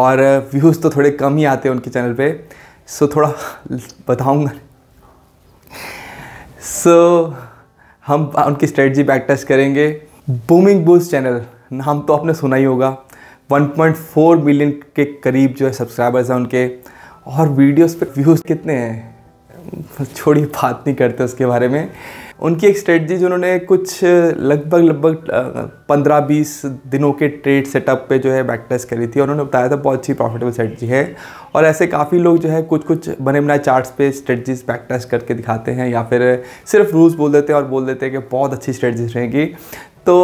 और व्यूज़ तो थोड़े कम ही आते हैं उनके चैनल पे सो थोड़ा बताऊँगा सो हम उनकी स्ट्रेटजी बैक टेस्ट करेंगे बूमिंग बूस्ट चैनल नाम तो आपने सुना ही होगा 1.4 मिलियन के करीब जो है सब्सक्राइबर्स हैं उनके और वीडियोस पे व्यूज़ कितने हैं छोड़ी बात नहीं करते उसके बारे में उनकी एक स्ट्रेटजी उन्होंने कुछ लगभग लगभग पंद्रह बीस दिनों के ट्रेड सेटअप पे जो है बैक टेस्ट करी थी उन्होंने बताया था बहुत अच्छी प्रॉफिटेबल स्ट्रेटजी है और ऐसे काफ़ी लोग जो है कुछ कुछ बने बनाए चार्ट्स पे स्ट्रेटजीज बैक टेस्ट करके दिखाते हैं या फिर सिर्फ रूल्स बोल देते हैं और बोल देते हैं कि बहुत अच्छी स्ट्रेटजीज रहेंगी तो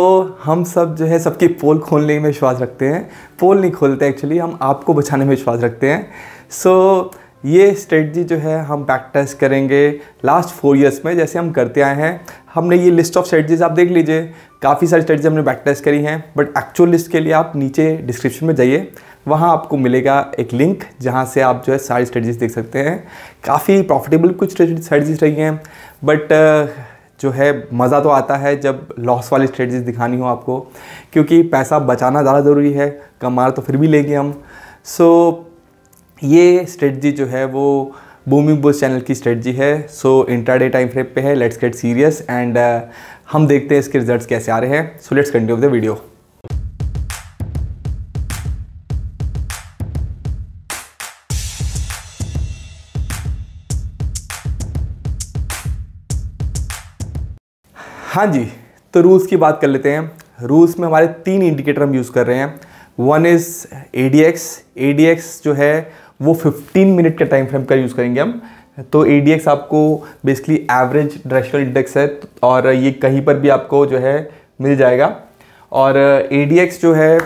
हम सब जो है सबकी पोल खोलने में विश्वास रखते हैं पोल नहीं खोलते एक्चुअली हम आपको बचाने में विश्वास रखते हैं सो so, ये स्ट्रेटजी जो है हम बैक टेस्ट करेंगे लास्ट फोर ईयर्स में जैसे हम करते आए हैं हमने ये लिस्ट ऑफ स्ट्रेटजीज आप देख लीजिए काफ़ी सारी स्ट्रेटजी हमने बैक टेस्ट करी हैं बट एक्चुअल लिस्ट के लिए आप नीचे डिस्क्रिप्शन में जाइए वहाँ आपको मिलेगा एक लिंक जहाँ से आप जो है सारी स्ट्रेटजीज देख सकते हैं काफ़ी प्रॉफिटेबल कुछ स्ट्रेटजीज रही हैं बट जो है मज़ा तो आता है जब लॉस वाली स्ट्रेटजीज दिखानी हो आपको क्योंकि पैसा बचाना ज़्यादा ज़रूरी है कमार तो फिर भी लेंगे हम सो so, ये स्ट्रेटजी जो है वो बूमिंग बोस चैनल की स्ट्रेटजी है सो इंट्राडे टाइम फ्रेम पे है लेट्स गेट सीरियस एंड हम देखते हैं इसके रिजल्ट्स कैसे आ रहे हैं so let's continue the video हाँ जी तो रूल्स की बात कर लेते हैं रूल्स में हमारे तीन इंडिकेटर हम यूज़ कर रहे हैं वन इज़ ए डी जो है वो 15 मिनट के टाइम फ्रेम का यूज़ करेंगे हम तो ए आपको बेसिकली एवरेज ड्रेशल इंडेक्स है और ये कहीं पर भी आपको जो है मिल जाएगा और ए uh, जो है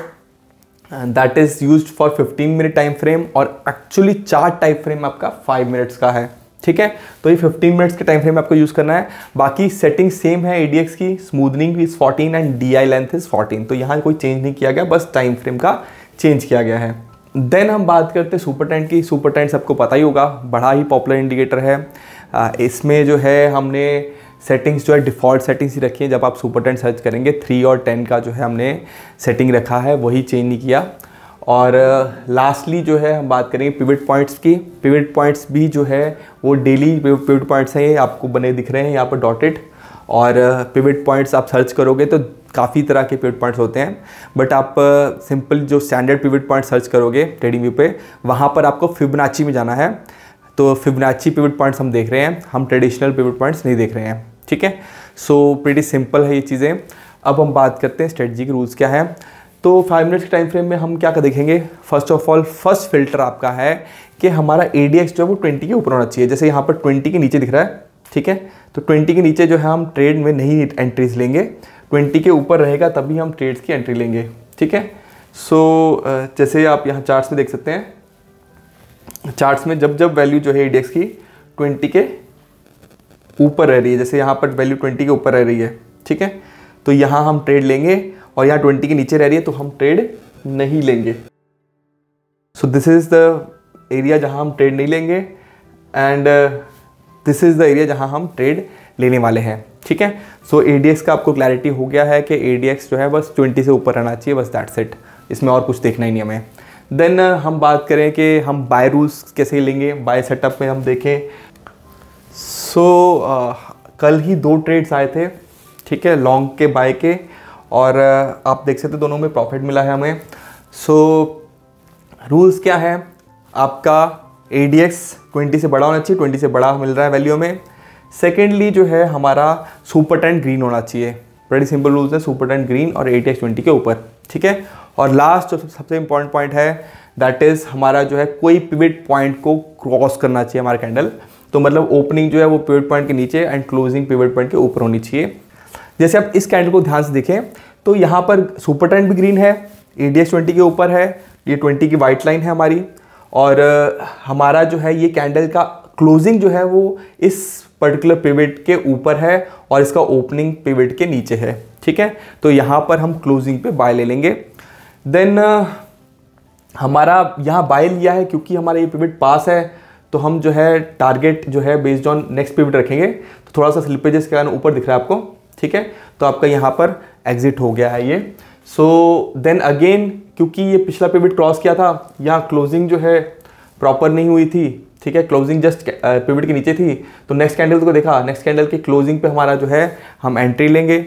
that is use for 15 minute time frame और एक्चुअली चार टाइम फ्रेम आपका 5 मिनट्स का है ठीक है तो ये 15 मिनट्स के टाइम फ्रेम आपको यूज़ करना है बाकी सेटिंग सेम है ए की smoothening is 14 and D I length is 14 तो यहाँ कोई चेंज नहीं किया गया बस टाइम फ्रेम का चेंज किया गया है देन हम बात करते हैं सुपर टेंट की सुपर टेंट सबको पता ही होगा बड़ा ही पॉपुलर इंडिकेटर है इसमें जो है हमने सेटिंग्स जो है डिफ़ॉल्ट सेटिंग्स ही रखी हैं जब आप सुपर टेंट सर्च करेंगे थ्री और टेन का जो है हमने सेटिंग रखा है वही चेंज नहीं किया और लास्टली जो है हम बात करेंगे पिविट पॉइंट्स की पिविट पॉइंट्स भी जो है वो डेली पिविट पॉइंट्स हैं आपको बने दिख रहे हैं यहाँ पर डॉटेड और पिविट पॉइंट्स आप सर्च करोगे तो काफ़ी तरह के पिविट पॉइंट्स होते हैं बट आप सिंपल जो स्टैंडर्ड पिविट पॉइंट सर्च करोगे ट्रेडिंग व्यू पे वहाँ पर आपको फिबनाची में जाना है तो फिबनाची पिविट पॉइंट्स हम देख रहे हैं हम ट्रेडिशनल पिविट पॉइंट्स नहीं देख रहे हैं ठीक है सो प्रेटी सिंपल है ये चीज़ें अब हम बात करते हैं स्ट्रेटजी के रूल्स क्या है तो फाइव मिनट्स के टाइम फ्रेम में हम क्या कर देखेंगे first of all first filter आपका है कि हमारा ए जो है वो ट्वेंटी के ऊपर होना चाहिए जैसे यहाँ पर ट्वेंटी के नीचे दिख रहा है ठीक है तो ट्वेंटी के नीचे जो है हम ट्रेड में नहीं एंट्रीज लेंगे ट्वेंटी के ऊपर रहेगा तभी हम ट्रेड्स की एंट्री लेंगे ठीक है सो so, जैसे आप यहाँ चार्ट्स में देख सकते हैं चार्ट्स में जब जब वैल्यू जो है इंडेक्स की ट्वेंटी के ऊपर रह रही है जैसे यहाँ पर वैल्यू ट्वेंटी के ऊपर रह रही है ठीक है तो यहाँ हम ट्रेड लेंगे और यहाँ ट्वेंटी के नीचे रह रही है तो हम ट्रेड नहीं लेंगे so this is the area जहाँ हम ट्रेड नहीं लेंगे and this is the area जहाँ हम ट्रेड लेने वाले हैं ठीक है सो ए डी का आपको क्लैरिटी हो गया है कि ए जो है बस ट्वेंटी से ऊपर रहना चाहिए बस दैट सेट इसमें और कुछ देखना ही नहीं हमें देन हम बात करें कि हम बाय रूल्स कैसे लेंगे बाय सेटअप में हम देखें सो so, uh, कल ही दो ट्रेड्स आए थे ठीक है लॉन्ग के बाय के और uh, आप देख सकते दोनों में प्रॉफिट मिला है हमें सो so, रूल्स क्या है आपका ए डी एक्स ट्वेंटी से बड़ा होना चाहिए ट्वेंटी से बड़ा मिल रहा है वैल्यू में सेकेंडली जो है हमारा सुपर टेंट ग्रीन होना चाहिए बड़ी सिंपल रूल्स है सुपर टेंट ग्रीन और ए ट्वेंटी के ऊपर ठीक है और लास्ट जो सबसे इंपॉर्टेंट पॉइंट है दैट इज़ हमारा जो है कोई पिविट पॉइंट को क्रॉस करना चाहिए हमारा कैंडल तो मतलब ओपनिंग जो है वो पिविट पॉइंट के नीचे एंड क्लोजिंग पिविट पॉइंट के ऊपर होनी चाहिए जैसे आप इस कैंडल को ध्यान से देखें तो यहाँ पर सुपर टेंट भी ग्रीन है ए डी एस ट्वेंटी के ऊपर है ये ट्वेंटी की वाइट लाइन है हमारी और हमारा जो है ये कैंडल का क्लोजिंग जो है वो इस पर्टिकुलर पिविट के ऊपर है और इसका ओपनिंग पिविट के नीचे है ठीक है तो यहाँ पर हम क्लोजिंग पे बाय ले लेंगे देन uh, हमारा यहाँ बाय लिया है क्योंकि हमारा ये पिविट पास है तो हम जो है टारगेट जो है बेस्ड ऑन नेक्स्ट पिविट रखेंगे तो थोड़ा सा स्लिपेजेस के कारण ऊपर दिख रहा है आपको ठीक है तो आपका यहाँ पर एग्जिट हो गया है ये सो देन अगेन क्योंकि ये पिछला पिविट क्रॉस किया था यहाँ क्लोजिंग जो है प्रॉपर नहीं हुई थी ठीक है क्लोजिंग जस्ट पिवट के नीचे थी तो नेक्स्ट कैंडल को देखा नेक्स्ट कैंडल के क्लोजिंग पे हमारा जो है हम एंट्री लेंगे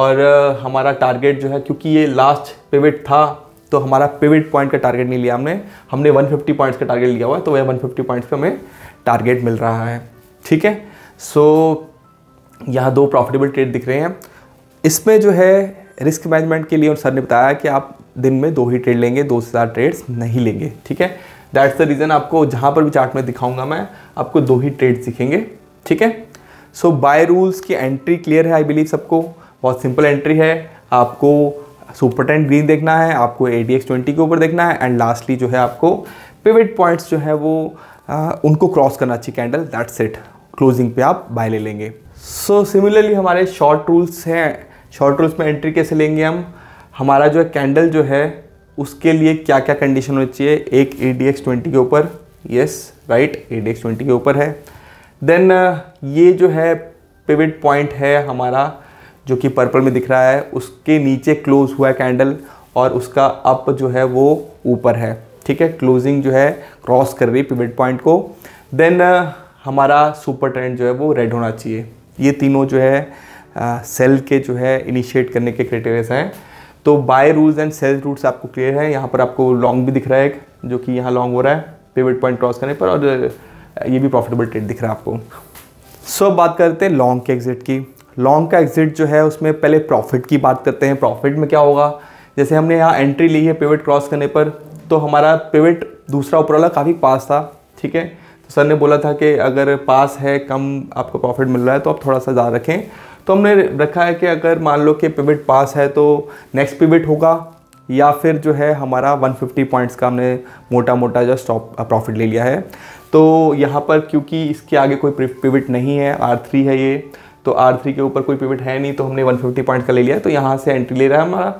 और हमारा टारगेट जो है क्योंकि ये लास्ट पिवट था तो हमारा पिवट पॉइंट का टारगेट नहीं लिया हमने हमने 150 पॉइंट्स का टारगेट लिया हुआ है तो वह 150 पॉइंट्स पे हमें टारगेट मिल रहा है ठीक है सो so, यहाँ दो प्रॉफिटेबल ट्रेड दिख रहे हैं इसमें जो है रिस्क मैनेजमेंट के लिए उन सर ने बताया कि आप दिन में दो ही ट्रेड लेंगे दो से ट्रेड्स नहीं लेंगे ठीक है दैट्स द रीज़न आपको जहाँ पर भी चार्ट में दिखाऊंगा मैं आपको दो ही ट्रेड सीखेंगे ठीक है सो बाय रूल्स की एंट्री क्लियर है आई बिलीव सबको बहुत सिंपल एंट्री है आपको सुपर सुपरटेंट ग्रीन देखना है आपको ए डी एक्स ट्वेंटी के ऊपर देखना है एंड लास्टली जो है आपको पिविट पॉइंट्स जो है वो आ, उनको क्रॉस करना चाहिए कैंडल दैट्स इट क्लोजिंग पे आप बाय ले लेंगे सो so, सिमिलरली हमारे शॉर्ट रूल्स हैं शॉर्ट रूल्स में एंट्री कैसे लेंगे हम हमारा जो है कैंडल जो है उसके लिए क्या क्या कंडीशन होनी चाहिए एक ए डी एक्स ट्वेंटी के ऊपर yes right A D X twenty के ऊपर है देन uh, ये जो है पिविट पॉइंट है हमारा जो कि पर्पल में दिख रहा है उसके नीचे क्लोज हुआ है कैंडल और उसका अप जो है वो ऊपर है ठीक है क्लोजिंग जो है क्रॉस कर रही है पिविट पॉइंट को देन uh, हमारा सुपर ट्रेंड जो है वो रेड होना चाहिए ये तीनों जो है सेल uh, के जो है इनिशिएट करने के क्राइटेरियाज हैं तो buy rules and sell rules आपको क्लियर है यहाँ पर आपको लॉन्ग भी दिख रहा है जो कि यहाँ लॉन्ग हो रहा है पेविट पॉइंट क्रॉस करने पर और ये भी प्रॉफिटेबल ट्रेड दिख रहा है आपको सो so, बात करते हैं लॉन्ग के एग्जिट की लॉन्ग का एग्जिट जो है उसमें पहले प्रॉफिट की बात करते हैं प्रॉफिट में क्या होगा जैसे हमने यहाँ एंट्री ली है पेविट क्रॉस करने पर तो हमारा पेविट दूसरा ऊपर वाला काफ़ी पास था ठीक है तो सर ने बोला था कि अगर पास है कम आपको प्रॉफिट मिल रहा है तो आप थोड़ा सा ज़्यादा रखें तो हमने रखा है कि अगर मान लो कि पिविट पास है तो नेक्स्ट पिविट होगा या फिर जो है हमारा 150 पॉइंट्स का हमने मोटा मोटा जो स्टॉप प्रॉफिट ले लिया है तो यहाँ पर क्योंकि इसके आगे कोई पिविट नहीं है आर थ्री है ये तो आर थ्री के ऊपर कोई पिविट है नहीं तो हमने 150 पॉइंट का ले लिया है तो यहाँ से एंट्री ले रहा है हमारा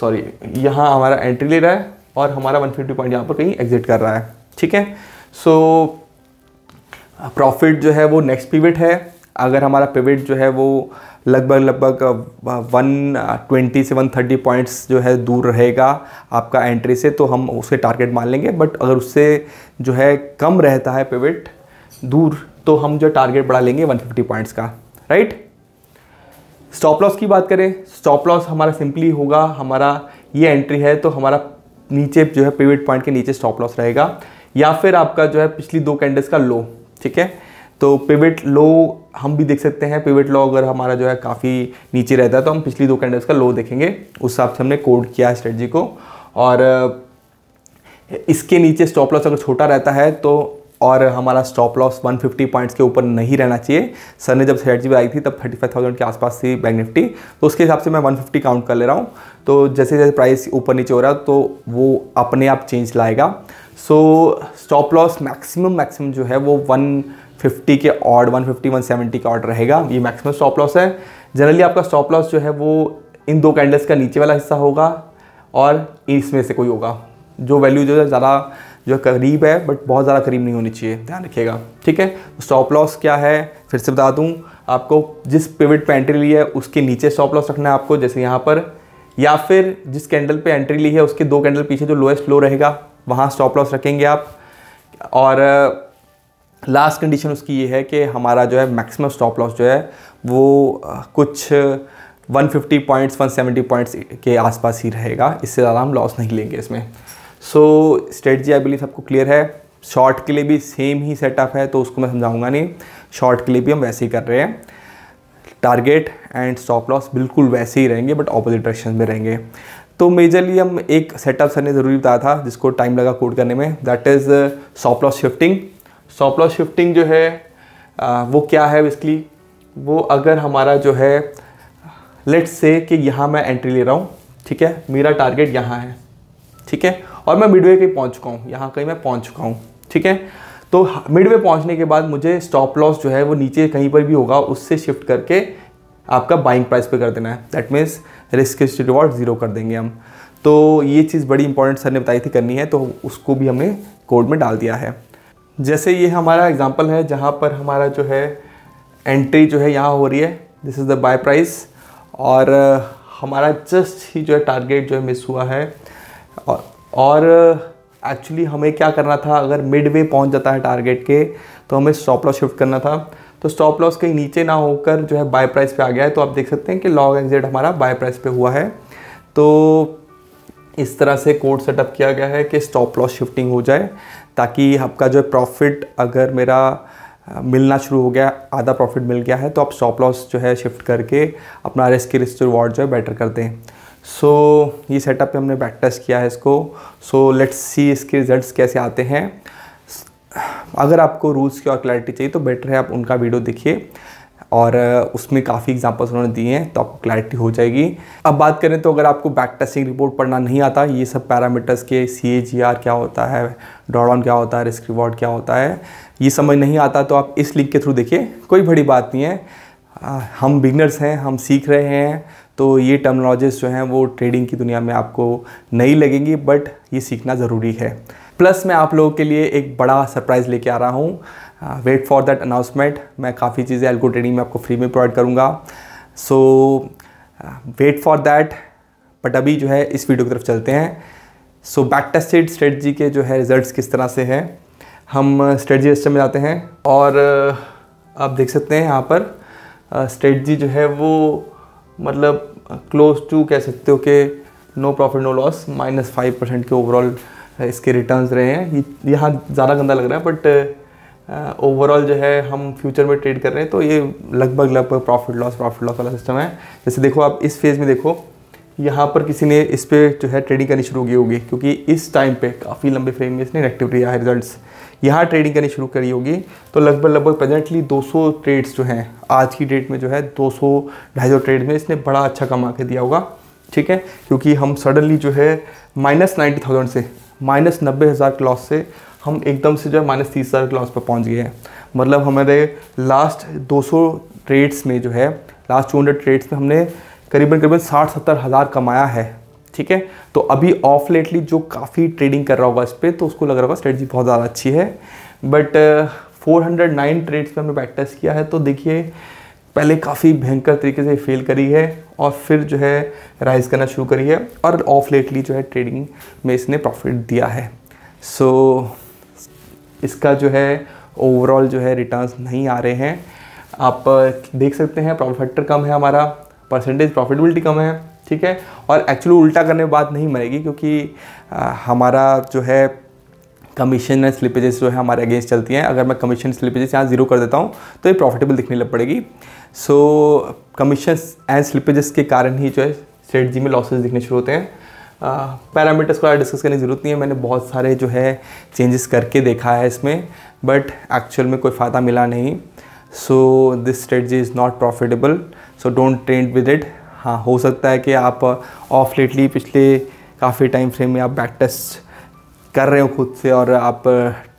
सॉरी यहाँ हमारा एंट्री ले रहा है और हमारा 150 पॉइंट यहाँ पर कहीं एग्जिट कर रहा है ठीक है सो प्रॉफिट जो है वो नेक्स्ट पिविट है अगर हमारा पिविट जो है वो लगभग लगभग 120 से 130 पॉइंट्स जो है दूर रहेगा आपका एंट्री से तो हम उसे टारगेट मान लेंगे बट अगर उससे जो है कम रहता है पिविट दूर तो हम जो टारगेट बढ़ा लेंगे 150 पॉइंट्स का राइट स्टॉप लॉस की बात करें स्टॉप लॉस हमारा सिंपली होगा हमारा ये एंट्री है तो हमारा नीचे जो है पिविट पॉइंट के नीचे स्टॉप लॉस रहेगा या फिर आपका जो है पिछली दो कैंडल्स का लो ठीक है तो पिविट लो हम भी देख सकते हैं पिविट लो अगर हमारा जो है काफ़ी नीचे रहता है तो हम पिछली दो कैंडल्स का लो देखेंगे उस हिसाब से हमने कोड किया है स्ट्रेटजी को और इसके नीचे स्टॉप लॉस अगर छोटा रहता है तो और हमारा स्टॉप लॉस 150 पॉइंट्स के ऊपर नहीं रहना चाहिए सर ने जब स्ट्रेटजी बनाई थी तब 35,000 के आसपास थी बैंक निफ्टी तो उसके हिसाब से मैं 150 काउंट कर ले रहा हूँ तो जैसे जैसे प्राइस ऊपर नीचे हो रहा है तो वो अपने आप चेंज लाएगा so stop loss maximum maximum जो है वो वन 50 के ऑर्ड 150 170 का ऑर्ड रहेगा ये मैक्सिमम स्टॉप लॉस है जनरली आपका स्टॉप लॉस जो है वो इन दो कैंडल्स का नीचे वाला हिस्सा होगा और इसमें से कोई होगा जो वैल्यू जो है ज़्यादा जो करीब है बट बहुत ज़्यादा करीब नहीं होनी चाहिए ध्यान रखिएगा ठीक है स्टॉप तो लॉस क्या है फिर से बता दूँ आपको जिस पिविट पर एंट्री ली है उसके नीचे स्टॉप लॉस रखना है आपको जैसे यहाँ पर या फिर जिस कैंडल पे एंट्री ली है उसके दो कैंडल पीछे जो लोएस्ट लो रहेगा वहाँ स्टॉप लॉस रखेंगे आप और लास्ट कंडीशन उसकी ये है कि हमारा जो है मैक्सिमम स्टॉप लॉस जो है वो कुछ 150 पॉइंट्स 170 पॉइंट्स के आसपास ही रहेगा इससे ज़्यादा हम लॉस नहीं लेंगे इसमें सो स्ट्रेटजी आई बिलीव सबको क्लियर है शॉर्ट के लिए भी सेम ही सेटअप है तो उसको मैं समझाऊंगा नहीं शॉर्ट के लिए भी हम वैसे ही कर रहे हैं टारगेट एंड स्टॉप लॉस बिल्कुल वैसे ही रहेंगे बट ऑपोजिट डायरेक्शन में रहेंगे तो मेजरली हम एक सेटअप सर ने ज़रूरी बताया था जिसको टाइम लगा कोड करने में that is stop loss shifting stop loss shifting जो है आ, वो क्या है बेसिकली वो अगर हमारा जो है लेट्स से कि यहाँ मैं एंट्री ले रहा हूँ ठीक है मेरा टारगेट यहाँ है ठीक है और मैं मिडवे कहीं पहुँच चुका हूँ यहाँ कहीं मैं पहुँच चुका हूँ ठीक है तो मिडवे पहुँचने के बाद मुझे स्टॉप लॉस जो है वो नीचे कहीं पर भी होगा उससे शिफ्ट करके आपका बाइंग प्राइस पे कर देना है that means risk reward zero कर देंगे हम तो ये चीज़ बड़ी इंपॉर्टेंट सर ने बताई थी करनी है तो उसको भी हमने कोड में डाल दिया है जैसे ये हमारा एग्जाम्पल है जहाँ पर हमारा जो है एंट्री जो है यहाँ हो रही है this is the buy price और हमारा जस्ट ही जो है टारगेट जो है मिस हुआ है और एक्चुअली हमें क्या करना था अगर मिड वे पहुँच जाता है टारगेट के तो हमें स्टॉप लॉस शिफ्ट करना था तो स्टॉप लॉस कहीं नीचे ना होकर जो है बाय प्राइस पे आ गया है तो आप देख सकते हैं कि लॉग एग्जिट हमारा बाय प्राइस पे हुआ है तो इस तरह से कोड सेटअप किया गया है कि स्टॉप लॉस शिफ्टिंग हो जाए ताकि आपका जो प्रॉफिट अगर मेरा मिलना शुरू हो गया आधा प्रॉफिट मिल गया है तो आप स्टॉप लॉस जो है शिफ्ट करके अपना रिस्क रिस्क रिवॉर्ड जो है बेटर कर दें सो so, ये सेटअप पे हमने बैक टेस्ट किया है इसको सो लेट्स सी इसके रिजल्ट्स कैसे आते हैं अगर आपको रूल्स की और क्लैरिटी चाहिए तो बेटर है आप उनका वीडियो देखिए और उसमें काफ़ी एग्जांपल्स उन्होंने दिए हैं तो आपको क्लैरिटी हो जाएगी अब बात करें तो अगर आपको बैक टेस्टिंग रिपोर्ट पढ़ना नहीं आता ये सब पैरामीटर्स के सी क्या होता है ऑन क्या होता है रिस्क रिवॉर्ड क्या होता है ये समझ नहीं आता तो आप इस लिंक के थ्रू देखिए कोई बड़ी बात नहीं है हम बिगनर्स हैं हम सीख रहे हैं तो ये टर्मनोलॉजीज जो हैं वो ट्रेडिंग की दुनिया में आपको नहीं लगेंगी बट ये सीखना ज़रूरी है प्लस मैं आप लोगों के लिए एक बड़ा सरप्राइज़ लेके आ रहा हूँ वेट फॉर दैट अनाउंसमेंट मैं काफ़ी चीज़ें एल्गो ट्रेडिंग में आपको फ्री में प्रोवाइड करूँगा so wait for that but अभी जो है इस वीडियो की तरफ चलते हैं सो बैक टेस्टेड स्ट्रेटजी के जो है रिजल्ट्स किस तरह से हैं हम स्ट्रेटजी uh, सिस्टम में जाते हैं और uh, आप देख सकते हैं यहाँ पर स्ट्रेटजी uh, जो है वो मतलब क्लोज टू कह सकते हो कि no profit no loss minus five percent के ओवरऑल इसके रिटर्न्स रहे हैं यहाँ ज़्यादा गंदा लग रहा है बट ओवरऑल uh, जो है हम फ्यूचर में ट्रेड कर रहे हैं तो ये लगभग लगभग प्रॉफिट लॉस प्रॉफिट लॉस वाला सिस्टम है जैसे देखो आप इस फेज़ में देखो यहाँ पर किसी ने इस पर जो है ट्रेडिंग करनी शुरू की होगी क्योंकि इस टाइम पे काफ़ी लंबे फ्रेम में इसने नेगेटिव रिया है रिजल्ट्स यहाँ ट्रेडिंग करनी शुरू करी होगी तो लगभग लगभग प्रेजेंटली 200 ट्रेड्स जो हैं आज की डेट में जो है 200 ढाई ट्रेड में इसने बड़ा अच्छा कमा के दिया होगा ठीक है क्योंकि हम सडनली जो है माइनस नाइन्टी थाउजेंड से माइनस नब्बे हज़ार लॉस से हम एकदम से जो है माइनस तीस हज़ार के लॉस पर पहुँच गए हैं मतलब हमारे लास्ट 200 ट्रेड्स में जो है लास्ट 200 ट्रेड्स में हमने करीबन करीबन साठ सत्तर हज़ार कमाया है ठीक है तो अभी ऑफ लेटली जो काफ़ी ट्रेडिंग कर रहा होगा इस पर तो उसको लग रहा होगा स्ट्रेटजी बहुत ज़्यादा अच्छी है but four hundred nine trades पर हमने प्रैक्टिस किया है तो देखिए पहले काफ़ी भयंकर तरीके से फेल करी है और फिर जो है राइज करना शुरू करी है और ऑफ लेटली जो है ट्रेडिंग में इसने प्रॉफिट दिया है सो so, इसका जो है ओवरऑल जो है रिटर्न्स नहीं आ रहे हैं आप देख सकते हैं प्रॉफिट फैक्टर कम है हमारा परसेंटेज प्रॉफिटेबिलिटी कम है ठीक है और एक्चुअली उल्टा करने में बात नहीं मरेगी क्योंकि आ, हमारा जो है कमीशन एंड स्लिपेजेस जो है हमारे अगेंस्ट चलती हैं अगर मैं कमीशन स्लिपेजेस यहाँ जीरो कर देता हूँ तो ये प्रॉफिटेबल दिखने लग पड़ेगी सो कमीशन एंड स्लिपेजेस के कारण ही जो है स्ट्रेट जी में लॉसेज दिखने शुरू होते हैं पैरामीटर्स को डिस्कस करने की ज़रूरत नहीं है मैंने बहुत सारे जो है चेंजेस करके देखा है इसमें बट एक्चुअल में कोई फ़ायदा मिला नहीं so this strategy is not profitable so don't trend with it हाँ हो सकता है कि आप ऑफ लेटली पिछले काफ़ी टाइम फ्रेम में आप बैक टेस्ट कर रहे हो खुद से और आप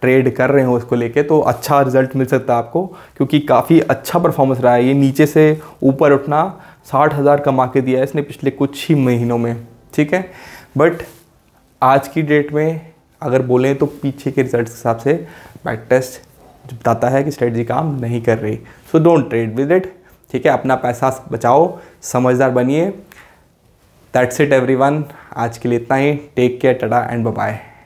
ट्रेड कर रहे हो उसको लेके तो अच्छा रिजल्ट मिल सकता है आपको क्योंकि काफ़ी अच्छा परफॉर्मेंस रहा है ये नीचे से ऊपर उठना साठ हज़ार कमा के दिया है इसने पिछले कुछ ही महीनों में ठीक है बट आज की डेट में अगर बोलें तो पीछे के रिजल्ट के हिसाब से बैक टेस्ट बताता है कि स्ट्रेटजी काम नहीं कर रही so don't trade with it ठीक है अपना पैसा बचाओ समझदार बनिए दैट्स इट वन आज के लिए इतना ही take care tada and bye